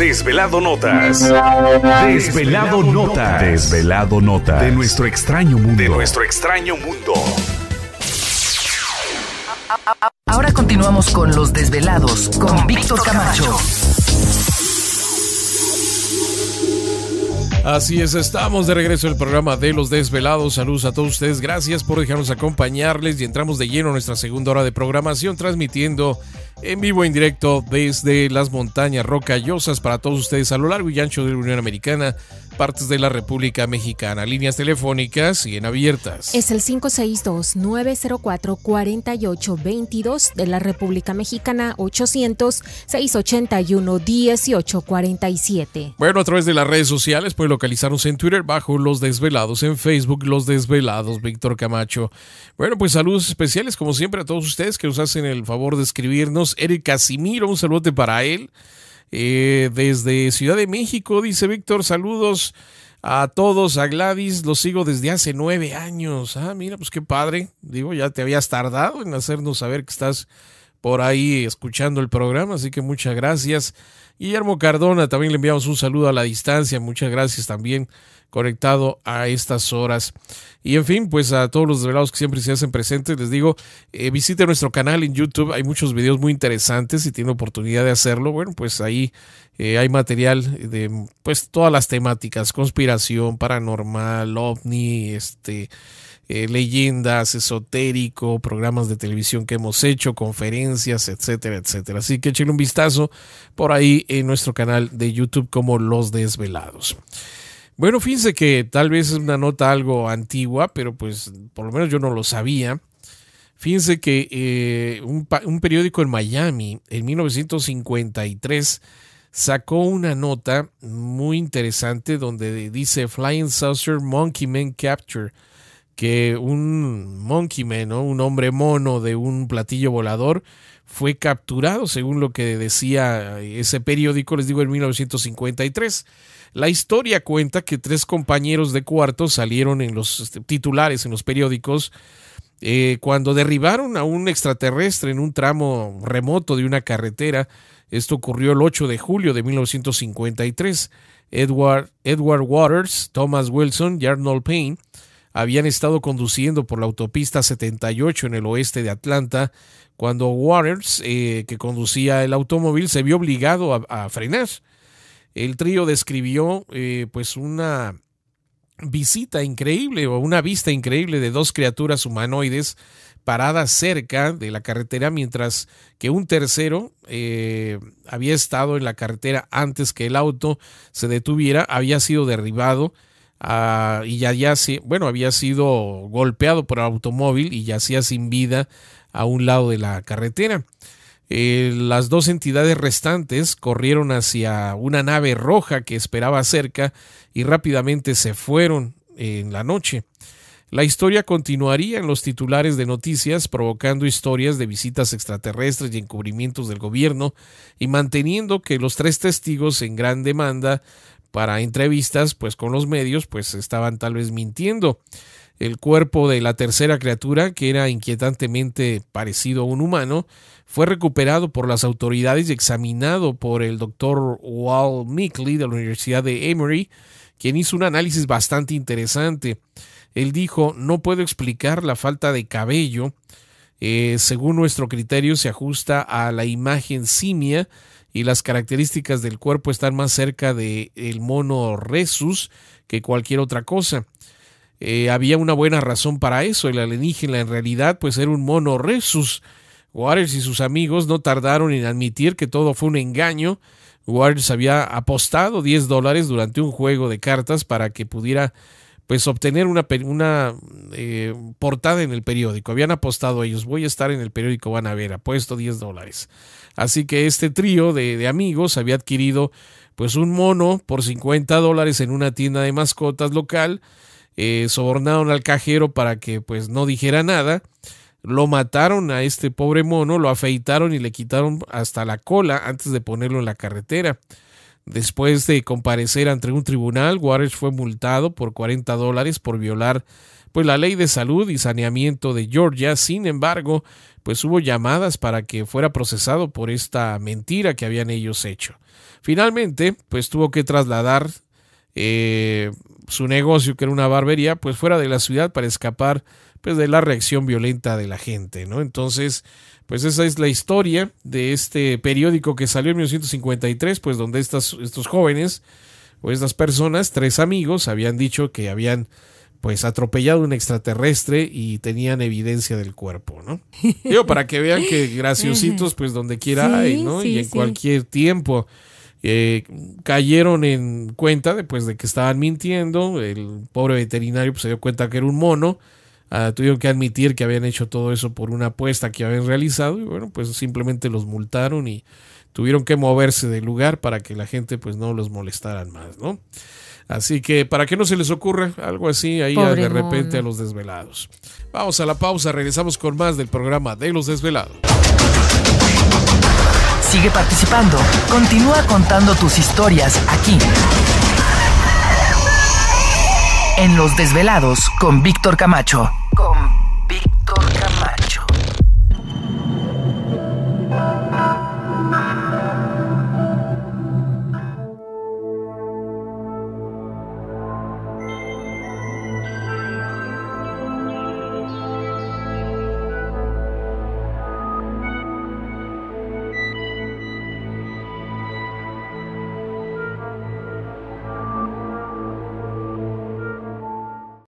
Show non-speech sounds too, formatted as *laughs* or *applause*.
Desvelado Notas. Desvelado, Notas. Desvelado Notas. De nuestro extraño mundo. De nuestro extraño mundo. Ahora continuamos con los desvelados con, Víctor Camacho. Así es, estamos de regreso el programa de Los Desvelados. Saludos a todos ustedes, gracias por dejarnos acompañarles y entramos de lleno a nuestra segunda hora de programación transmitiendo en vivo, en directo, desde las montañas rocallosas para todos ustedes a lo largo y ancho de la Unión Americana, partes de la República Mexicana. Líneas telefónicas siguen abiertas. Es el 562-904-4822 de la República Mexicana, 800-681-1847. Bueno, a través de las redes sociales puede localizarnos en Twitter bajo Los Desvelados, en Facebook Los Desvelados, Víctor Camacho. Bueno, pues saludos especiales como siempre a todos ustedes que nos hacen el favor de escribirnos. Eric Casimiro, un saludo para él. Eh, desde Ciudad de México, dice Víctor, saludos a todos, a Gladys, los sigo desde hace nueve años. Ah, mira, pues qué padre. Digo, ya te habías tardado en hacernos saber que estás por ahí escuchando el programa, así que muchas gracias. Guillermo Cardona, también le enviamos un saludo a la distancia, muchas gracias también conectado a estas horas. Y en fin, pues a todos los desvelados que siempre se hacen presentes, les digo, eh, visite nuestro canal en YouTube, hay muchos videos muy interesantes, y tiene oportunidad de hacerlo, bueno, pues ahí eh, hay material de pues todas las temáticas, conspiración, paranormal, ovni, este... Eh, leyendas, esotérico, programas de televisión que hemos hecho, conferencias, etcétera, etcétera. Así que échenle un vistazo por ahí en nuestro canal de YouTube como Los Desvelados. Bueno, fíjense que tal vez es una nota algo antigua, pero pues por lo menos yo no lo sabía. Fíjense que eh, un, un periódico en Miami en 1953 sacó una nota muy interesante donde dice Flying Saucer Monkey Man Capture que un monkey man, un hombre mono de un platillo volador, fue capturado, según lo que decía ese periódico, les digo, en 1953. La historia cuenta que tres compañeros de cuarto salieron en los este, titulares, en los periódicos, eh, cuando derribaron a un extraterrestre en un tramo remoto de una carretera. Esto ocurrió el 8 de julio de 1953. Edward, Edward Waters, Thomas Wilson y Arnold Payne habían estado conduciendo por la autopista 78 en el oeste de Atlanta cuando Waters, eh, que conducía el automóvil, se vio obligado a, frenar. El trío describió eh, pues una visita increíble o una vista increíble de dos criaturas humanoides paradas cerca de la carretera mientras que un tercero eh, había estado en la carretera antes que el auto se detuviera, había sido derribado Ah, y ya, ya bueno, había sido golpeado por el automóvil y yacía sin vida a un lado de la carretera. Eh, las dos entidades restantes corrieron hacia una nave roja que esperaba cerca y rápidamente se fueron en la noche. La historia continuaría en los titulares de noticias, provocando historias de visitas extraterrestres y encubrimientos del gobierno, y manteniendo que los tres testigos en gran demanda para entrevistas pues con los medios pues estaban tal vez mintiendo. El cuerpo de la tercera criatura, que era inquietantemente parecido a un humano, fue recuperado por las autoridades y examinado por el doctor Wal Mickley de la Universidad de Emory, quien hizo un análisis bastante interesante. Él dijo, no puedo explicar la falta de cabello. Eh, según nuestro criterio se ajusta a la imagen simia y las características del cuerpo están más cerca del el mono resus que cualquier otra cosa. Eh, había una buena razón para eso. El alienígena en realidad pues era un mono resus. Waters y sus amigos no tardaron en admitir que todo fue un engaño. Waters había apostado 10 dólares durante un juego de cartas para que pudiera pues obtener una, una eh, portada en el periódico. Habían apostado ellos, voy a estar en el periódico van a ver, apuesto 10 dólares. Así que este trío de, amigos había adquirido pues un mono por 50 dólares en una tienda de mascotas local, eh, sobornaron al cajero para que pues no dijera nada, lo mataron a este pobre mono, lo afeitaron y le quitaron hasta la cola antes de ponerlo en la carretera. Después de comparecer ante un tribunal, Waters fue multado por 40 dólares por violar pues, la ley de salud y saneamiento de Georgia. Sin embargo, pues hubo llamadas para que fuera procesado por esta mentira que habían ellos hecho. Finalmente, pues tuvo que trasladar eh, su negocio, que era una barbería, pues fuera de la ciudad para escapar pues de la reacción violenta de la gente, ¿no? Entonces, pues esa es la historia de este periódico que salió en 1953, pues donde estas, estos jóvenes o estas personas, tres amigos, habían dicho que habían pues atropellado un extraterrestre y tenían evidencia del cuerpo, ¿no? *laughs* Digo, para que vean que graciositos, pues donde quiera hay, ¿no? y en cualquier tiempo. Eh, cayeron en cuenta después de que estaban mintiendo, el pobre veterinario pues, se dio cuenta que era un mono, Ah, tuvieron que admitir que habían hecho todo eso por una apuesta que habían realizado y bueno, pues simplemente los multaron y tuvieron que moverse del lugar para que la gente pues no los molestaran más, ¿no? Así que para que no se les ocurra algo así ahí de repente a los desvelados. Vamos a la pausa, regresamos con más del programa de los desvelados. Sigue participando, continúa contando tus historias aquí en Los Desvelados con Víctor Camacho. big